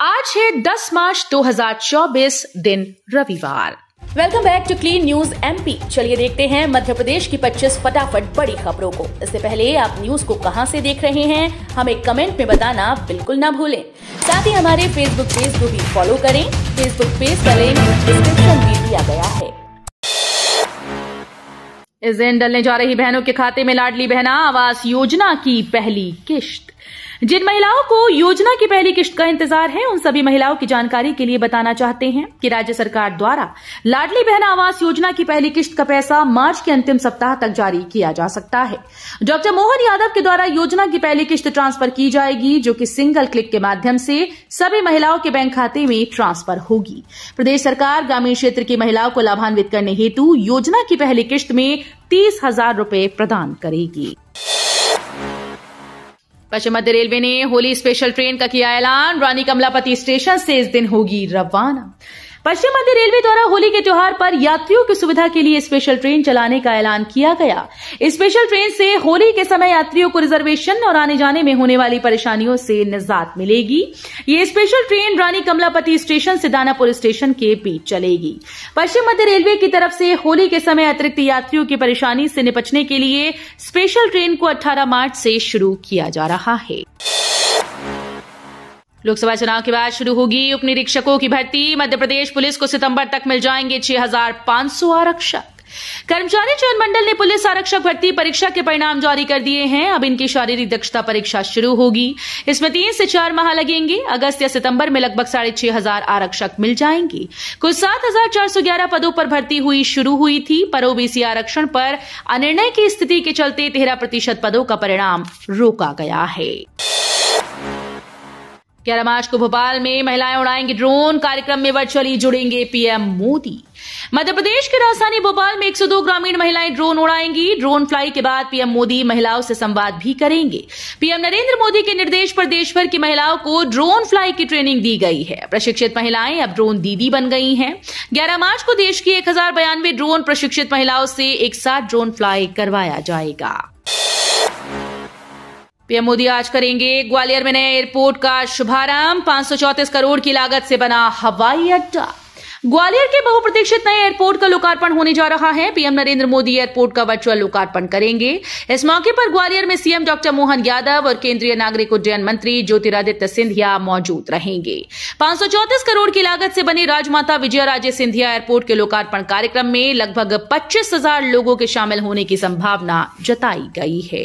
आज है 10 मार्च 2024 दिन रविवार welcome back to clean news MP चलिए देखते हैं मध्य प्रदेश की 25 फटाफट बड़ी खबरों को इससे पहले आप न्यूज को कहां से देख रहे हैं हमें कमेंट में बताना बिल्कुल ना भूलें साथ ही हमारे फेसबुक पेज को भी फॉलो करें फेसबुक पेज का लिंक डिस्क्रिप्शन में दिया गया है इस दिन डलने जा रही बहनों के खाते में लाडली बहना आवास योजना की पहली किश्त जिन महिलाओं को योजना की पहली किश्त का इंतजार है उन सभी महिलाओं की जानकारी के लिए बताना चाहते हैं कि राज्य सरकार द्वारा लाडली बहन आवास योजना की पहली किश्त का पैसा मार्च के अंतिम सप्ताह तक जारी किया जा सकता है डॉक्टर मोहन यादव के द्वारा योजना की पहली किश्त ट्रांसफर की जाएगी जो कि सिंगल क्लिक के माध्यम से सभी महिलाओं के बैंक खाते में ट्रांसफर होगी प्रदेश सरकार ग्रामीण क्षेत्र की महिलाओं को लाभान्वित करने हेतु योजना की पहली किश्त में तीस हजार रूपये प्रदान करेगी पश्चिम मध्य रेलवे ने होली स्पेशल ट्रेन का किया ऐलान रानी कमलापति स्टेशन से इस दिन होगी रवाना पश्चिम मध्य रेलवे द्वारा होली के त्यौहार पर यात्रियों की सुविधा के लिए स्पेशल ट्रेन चलाने का ऐलान किया गया स्पेशल ट्रेन से होली के समय यात्रियों को रिजर्वेशन और आने जाने में होने वाली परेशानियों से निजात मिलेगी ये special train Rani Kamlapati station से दानापुर स्टेशन के बीच चलेगी पश्चिम मध्य रेलवे की तरफ से होली के समय अतिरिक्त यात्रियों की परेशानी से निपटने के लिए स्पेशल ट्रेन को अट्ठारह मार्च से शुरू किया जा रहा है लोकसभा चुनाव के बाद शुरू होगी उप निरीक्षकों की भर्ती मध्य प्रदेश पुलिस को सितंबर तक मिल जाएंगे 6,500 आरक्षक कर्मचारी चयन मंडल ने पुलिस आरक्षक भर्ती परीक्षा के परिणाम जारी कर दिए हैं अब इनकी शारीरिक दक्षता परीक्षा शुरू होगी इसमें तीन से चार माह लगेंगे अगस्त या सितंबर में लगभग साढ़े छह हजार आरक्षक मिल जाएंगे कुल सात हजार चार सौ ग्यारह पदों पर भर्ती हुई शुरू हुई थी पर ओबीसी आरक्षण पर अनिर्णय की स्थिति के चलते तेरह प्रतिशत पदों का परिणाम रोका गया है ग्यारह मार्च को भोपाल में महिलाएं उड़ाएंगी ड्रोन कार्यक्रम में वर्चुअली जुड़ेंगे पीएम मोदी मध्य प्रदेश की राजधानी भोपाल में 102 ग्रामीण महिलाएं ड्रोन उड़ाएंगी ड्रोन फ्लाई के बाद पीएम मोदी महिलाओं से संवाद भी करेंगे पीएम नरेंद्र मोदी के निर्देश पर देशभर की महिलाओं को ड्रोन फ्लाई की ट्रेनिंग दी गई है प्रशिक्षित महिलाएं अब ड्रोन दीदी बन गई हैं 11 मार्च को देश की एक ड्रोन प्रशिक्षित महिलाओं से एक साथ ड्रोन फ्लाई करवाया जाएगा पीएम मोदी आज करेंगे ग्वालियर में नए एयरपोर्ट का शुभारंभ पांच करोड़ की लागत से बना हवाई अड्डा ग्वालियर के बहुप्रतीक्षित नए एयरपोर्ट का लोकार्पण होने जा रहा है पीएम नरेंद्र मोदी एयरपोर्ट का वर्चुअल लोकार्पण करेंगे इस मौके पर ग्वालियर में सीएम डॉक्टर मोहन यादव और केंद्रीय नागरिक उड्डयन मंत्री ज्योतिरादित्य सिंधिया मौजूद रहेंगे पांच करोड़ की लागत से बने राजमाता विजया राजे सिंधिया एयरपोर्ट के लोकार्पण कार्यक्रम में लगभग पच्चीस लोगों के शामिल होने की संभावना जताई गई है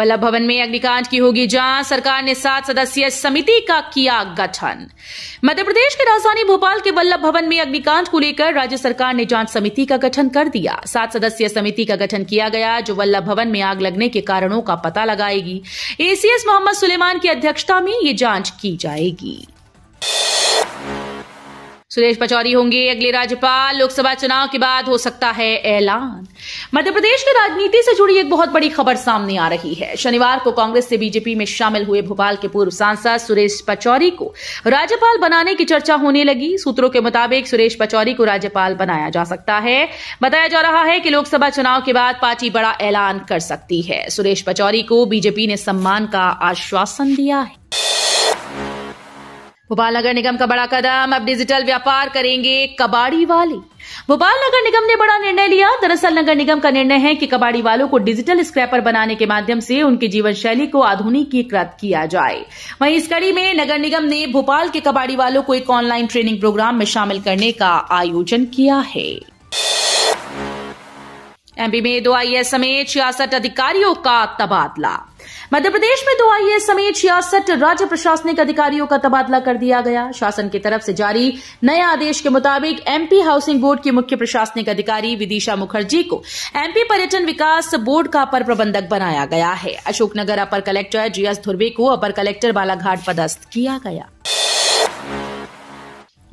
वल्लभ भवन में अग्निकांड की होगी जांच सरकार ने सात सदस्यीय समिति का किया गठन मध्य प्रदेश की राजधानी भोपाल के वल्लभ भवन में अग्निकांड को लेकर राज्य सरकार ने जांच समिति का गठन कर दिया सात सदस्यीय समिति का गठन किया गया जो वल्लभ भवन में आग लगने के कारणों का पता लगाएगी एसीएस मोहम्मद सुलेमान की अध्यक्षता में ये जांच की जाएगी सुरेश पचौरी होंगे अगले राज्यपाल लोकसभा चुनाव के बाद हो सकता है ऐलान मध्य प्रदेश की राजनीति से जुड़ी एक बहुत बड़ी खबर सामने आ रही है शनिवार को कांग्रेस से बीजेपी में शामिल हुए भोपाल के पूर्व सांसद सुरेश पचौरी को राज्यपाल बनाने की चर्चा होने लगी सूत्रों के मुताबिक सुरेश पचौरी को राज्यपाल बनाया जा सकता है बताया जा रहा है कि लोकसभा चुनाव के बाद पार्टी बड़ा ऐलान कर सकती है सुरेश पचौरी को बीजेपी ने सम्मान का आश्वासन दिया है भोपाल नगर निगम का बड़ा कदम अब डिजिटल व्यापार करेंगे कबाड़ी वाले भोपाल नगर निगम ने बड़ा निर्णय लिया दरअसल नगर निगम का निर्णय है कि कबाड़ी वालों को डिजिटल स्क्रैपर बनाने के माध्यम से उनकी जीवन शैली को आधुनिकीकृत किया जाए वहीं इस कड़ी में नगर निगम ने भोपाल के कबाड़ी वालों को एक ऑनलाइन ट्रेनिंग प्रोग्राम में शामिल करने का आयोजन किया है एमपी में दो आईएएस समेत छियासठ अधिकारियों का तबादला मध्य प्रदेश में दो आईएएस समेत छियासठ राज्य प्रशासनिक अधिकारियों का तबादला कर दिया गया शासन की तरफ से जारी नए आदेश के मुताबिक एमपी हाउसिंग बोर्ड की मुख्य प्रशासनिक अधिकारी विदिशा मुखर्जी को एमपी पर्यटन विकास बोर्ड का अपर प्रबंधक बनाया गया है अशोकनगर अपर कलेक्टर जीएस धुर्वे को अपर कलेक्टर बालाघाट पदस्थ किया गया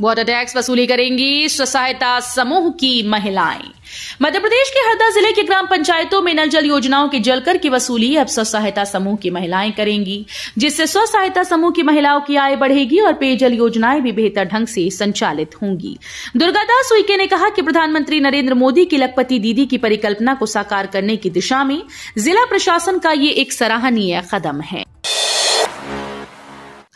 वाटर टैक्स वसूली करेंगी स्वसहायता समूह की महिलाएं मध्य प्रदेश के हरदा जिले के ग्राम पंचायतों में नल जल योजनाओं के जलकर की वसूली अब स्व सहायता समूह की महिलाएं करेंगी जिससे स्व सहायता समूह की महिलाओं की आय बढ़ेगी और पेयजल योजनाएं भी बेहतर ढंग से संचालित होंगी दुर्गादास उइके ने कहा कि प्रधानमंत्री नरेंद्र मोदी की लखपति दीदी की परिकल्पना को साकार करने की दिशा में जिला प्रशासन का ये एक सराहनीय कदम है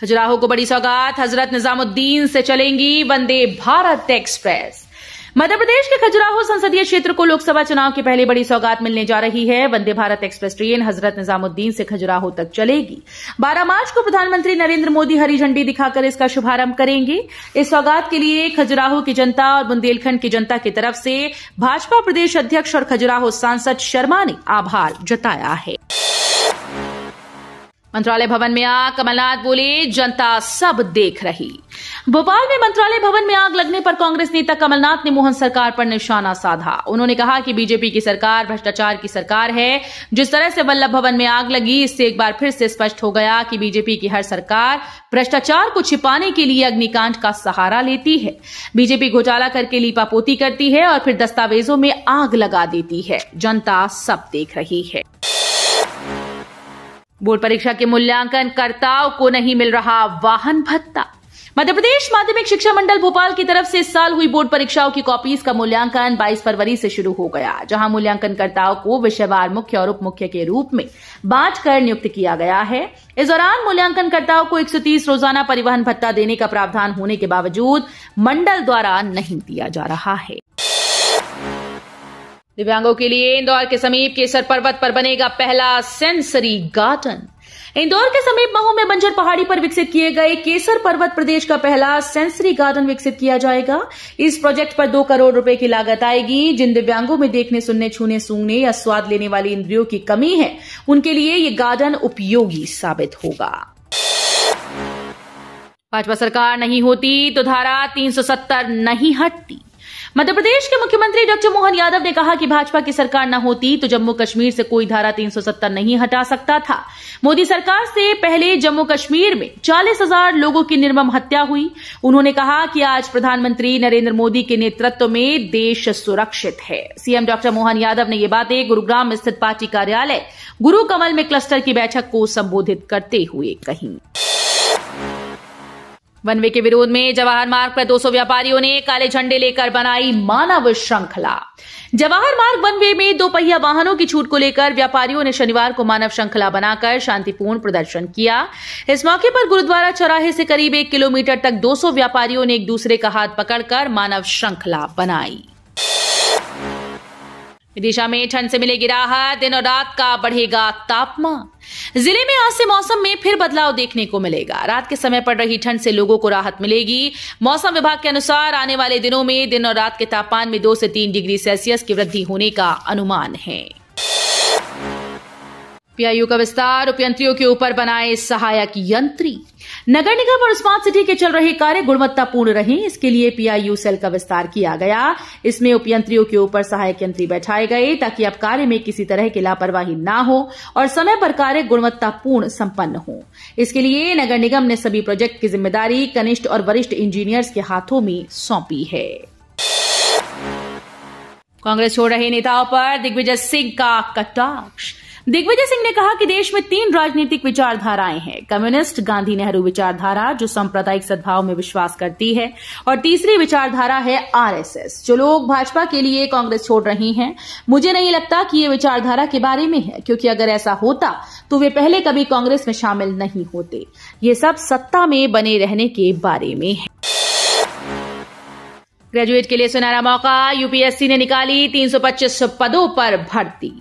खजुराहो को बड़ी सौगात हजरत निजामुद्दीन से चलेंगी वंदे भारत एक्सप्रेस मध्य प्रदेश के खजुराहो संसदीय क्षेत्र को लोकसभा चुनाव की पहले बड़ी सौगात मिलने जा रही है वंदे भारत एक्सप्रेस ट्रेन हजरत निजामुद्दीन से खजुराहो तक चलेगी 12 मार्च को प्रधानमंत्री नरेंद्र मोदी हरी झंडी दिखाकर इसका शुभारंभ करेंगे इस सौगात के लिए खजुराहो की जनता और बुंदेलखंड की जनता की तरफ से भाजपा प्रदेश अध्यक्ष और खजुराहो सांसद शर्मा ने आभार जताया है मंत्रालय भवन में आग कमलनाथ बोले जनता सब देख रही भोपाल में मंत्रालय भवन में आग लगने पर कांग्रेस नेता कमलनाथ ने मोहन सरकार पर निशाना साधा उन्होंने कहा कि बीजेपी की सरकार भ्रष्टाचार की सरकार है जिस तरह से वल्लभ भवन में आग लगी इससे एक बार फिर से स्पष्ट हो गया कि बीजेपी की हर सरकार भ्रष्टाचार को छिपाने के लिए अग्निकांड का सहारा लेती है बीजेपी घोटाला करके लीपापोती करती है और फिर दस्तावेजों में आग लगा देती है जनता सब देख रही है बोर्ड परीक्षा के मूल्यांकन कर्ताओं को नहीं मिल रहा वाहन भत्ता मध्य प्रदेश माध्यमिक शिक्षा मंडल भोपाल की तरफ से इस साल हुई बोर्ड परीक्षाओं की कॉपीज का मूल्यांकन 22 फरवरी से शुरू हो गया जहां मूल्यांकनकर्ताओं को विषयवार मुख्य और उप मुख्य के रूप में बांट कर नियुक्त किया गया है इस दौरान मूल्यांकनकर्ताओं को 130 रोजाना परिवहन भत्ता देने का प्रावधान होने के बावजूद मंडल द्वारा नहीं दिया जा रहा है दिव्यांगों के लिए इंदौर के समीप केसर पर्वत पर बनेगा पहला सेंसरी गार्डन इंदौर के समीप महू में बंजर पहाड़ी पर विकसित किए गए केसर पर्वत प्रदेश का पहला सेंसरी गार्डन विकसित किया जाएगा इस प्रोजेक्ट पर दो करोड़ रुपए की लागत आएगी जिन दिव्यांगों में देखने सुनने छूने सूंघने या स्वाद लेने वाली इंद्रियों की कमी है उनके लिए ये गार्डन उपयोगी साबित होगा भाजपा सरकार नहीं होती तो धारा 370 नहीं हटती मध्यप्रदेश के मुख्यमंत्री डॉक्टर मोहन यादव ने कहा कि भाजपा की सरकार न होती तो जम्मू कश्मीर से कोई धारा 370 नहीं हटा सकता था मोदी सरकार से पहले जम्मू कश्मीर में चालीस हजार लोगों की निर्मम हत्या हुई उन्होंने कहा कि आज प्रधानमंत्री नरेंद्र मोदी के नेतृत्व में देश सुरक्षित है सीएम डॉक्टर मोहन यादव ने ये बातें गुरुग्राम स्थित पार्टी कार्यालय गुरु कमल में क्लस्टर की बैठक को संबोधित करते हुए कही वनवे के विरोध में जवाहर मार्ग पर 200 व्यापारियों ने काले झंडे लेकर बनाई मानव श्रृंखला जवाहर मार्ग वनवे में दोपहिया वाहनों की छूट को लेकर व्यापारियों ने शनिवार को मानव श्रृंखला बनाकर शांतिपूर्ण प्रदर्शन किया इस मौके पर गुरुद्वारा चौराहे से करीब एक किलोमीटर तक 200 व्यापारियों ने एक दूसरे का हाथ पकड़कर मानव श्रृंखला बनाई विदिशा में ठंड से मिलेगी राहत दिन और रात का बढ़ेगा तापमान जिले में आज से मौसम में फिर बदलाव देखने को मिलेगा रात के समय पड़ रही ठंड से लोगों को राहत मिलेगी मौसम विभाग के अनुसार आने वाले दिनों में दिन और रात के तापमान में दो से तीन डिग्री सेल्सियस की वृद्धि होने का अनुमान है पीआईयू का विस्तार उपयंत्रियों के ऊपर बनाए सहायक यंत्री नगर निगम और स्मार्ट सिटी के चल रहे कार्य गुणवत्तापूर्ण रहे इसके लिए पीआईयू सेल का विस्तार किया गया इसमें उपयंत्रियों के ऊपर सहायक यंत्री बैठाए गए ताकि अब कार्य में किसी तरह की लापरवाही न हो और समय पर कार्य गुणवत्तापूर्ण संपन्न हो इसके लिए नगर निगम ने सभी प्रोजेक्ट की जिम्मेदारी कनिष्ठ और वरिष्ठ इंजीनियर्स के हाथों में सौंपी है कांग्रेस छोड़ रहे नेताओं पर दिग्विजय सिंह का कटाक्ष दिग्विजय सिंह ने कहा कि देश में तीन राजनीतिक विचारधाराएं हैं कम्युनिस्ट गांधी नेहरू विचारधारा जो सांप्रदायिक सद्भाव में विश्वास करती है और तीसरी विचारधारा है आरएसएस जो लोग भाजपा के लिए कांग्रेस छोड़ रही हैं मुझे नहीं लगता कि ये विचारधारा के बारे में है क्योंकि अगर ऐसा होता तो वे पहले कभी कांग्रेस में शामिल नहीं होते ये सब सत्ता में बने रहने के बारे में है ग्रेजुएट के लिए सुनहरा मौका यूपीएससी ने निकाली 325 पदों पर भर्ती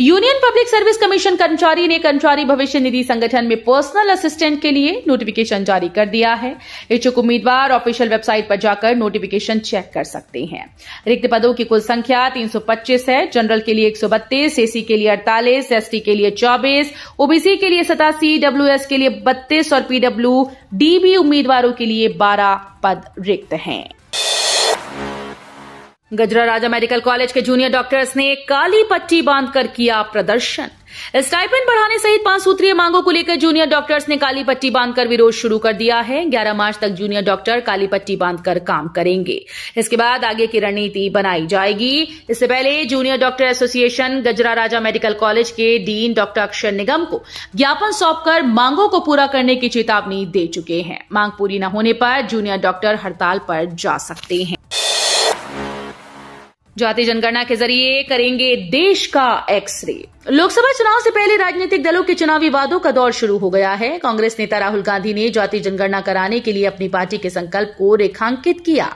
यूनियन पब्लिक सर्विस कमीशन कर्मचारी ने कर्मचारी भविष्य निधि संगठन में पर्सनल असिस्टेंट के लिए नोटिफिकेशन जारी कर दिया है इच्छुक उम्मीदवार ऑफिशियल वेबसाइट पर जाकर नोटिफिकेशन चेक कर सकते हैं रिक्त पदों की कुल संख्या 325 है जनरल के लिए 132, एसी के लिए 48, एसटी के लिए 24, ओबीसी के लिए सतासी डब्ल्यूएस के लिए बत्तीस और पीडब्ल्यू डीबी उम्मीदवारों के लिए बारह पद रिक्त हैं गजरा राजा मेडिकल कॉलेज के जूनियर डॉक्टर्स ने काली पट्टी बांधकर किया प्रदर्शन स्टाइपेंड बढ़ाने सहित पांच सूत्रीय मांगों को लेकर जूनियर डॉक्टर्स ने काली पट्टी बांधकर विरोध शुरू कर दिया है 11 मार्च तक जूनियर डॉक्टर काली पट्टी बांधकर काम करेंगे इसके बाद आगे की रणनीति बनाई जाएगी इससे पहले junior doctor association Gajra Raja medical college के डीन डॉक्टर अक्षर निगम को ज्ञापन सौंपकर मांगों को पूरा करने की चेतावनी दे चुके हैं मांग पूरी न होने पर जूनियर डॉक्टर हड़ताल पर जा सकते हैं जाति जनगणना के जरिए करेंगे देश का एक्सरे लोकसभा चुनाव से पहले राजनीतिक दलों के चुनावी वादों का दौर शुरू हो गया है कांग्रेस नेता राहुल गांधी ने जाति जनगणना कराने के लिए अपनी पार्टी के संकल्प को रेखांकित किया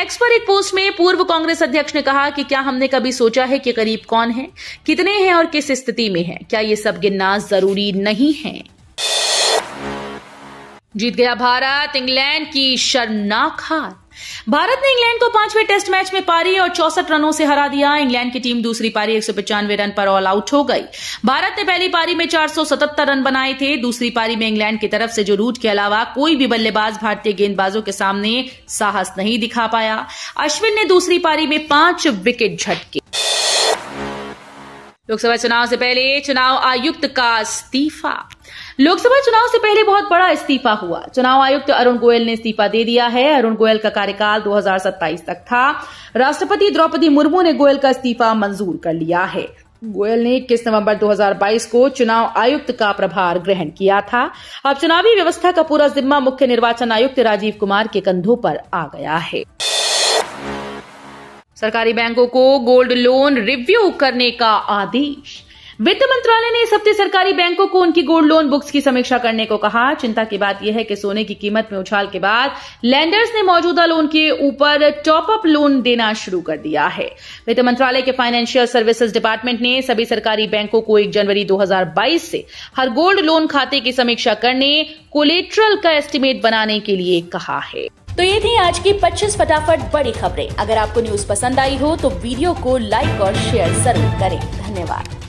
एक्स पर एक पोस्ट में पूर्व कांग्रेस अध्यक्ष ने कहा कि क्या हमने कभी सोचा है कि गरीब कौन है कितने हैं और किस स्थिति में है क्या ये सब गिनना जरूरी नहीं है जीत गया भारत इंग्लैंड की शर्मनाक हार भारत ने इंग्लैंड को पांचवें टेस्ट मैच में पारी और चौसठ रनों से हरा दिया इंग्लैंड की टीम दूसरी पारी एक रन पर ऑल आउट हो गई भारत ने पहली पारी में 477 रन बनाए थे दूसरी पारी में इंग्लैंड की तरफ से जो रूट के अलावा कोई भी बल्लेबाज भारतीय गेंदबाजों के सामने साहस नहीं दिखा पाया अश्विन ने दूसरी पारी में पांच विकेट झटके लोकसभा चुनाव से पहले चुनाव आयुक्त का इस्तीफा लोकसभा चुनाव से पहले बहुत बड़ा इस्तीफा हुआ चुनाव आयुक्त अरुण गोयल ने इस्तीफा दे दिया है अरुण गोयल का कार्यकाल 2027 तक था राष्ट्रपति द्रौपदी मुर्मू ने गोयल का इस्तीफा मंजूर कर लिया है गोयल ने इक्कीस नवंबर 2022 को चुनाव आयुक्त का प्रभार ग्रहण किया था अब चुनावी व्यवस्था का पूरा जिम्मा मुख्य निर्वाचन आयुक्त राजीव कुमार के कंधों पर आ गया है सरकारी बैंकों को गोल्ड लोन रिव्यू करने का आदेश वित्त मंत्रालय ने इस हफ्ते सरकारी बैंकों को उनकी गोल्ड लोन बुक्स की समीक्षा करने को कहा चिंता की बात यह है कि सोने की कीमत में उछाल के बाद लैंडर्स ने मौजूदा लोन के ऊपर टॉपअप लोन देना शुरू कर दिया है वित्त मंत्रालय के फाइनेंशियल सर्विसेज डिपार्टमेंट ने सभी सरकारी बैंकों को एक जनवरी 2022 से हर गोल्ड लोन खाते की समीक्षा करने कोलेट्रल का एस्टिमेट बनाने के लिए कहा है तो ये थी आज की 25 फटाफट बड़ी खबरें अगर आपको न्यूज पसंद आई हो तो वीडियो को लाइक और शेयर जरूर करें धन्यवाद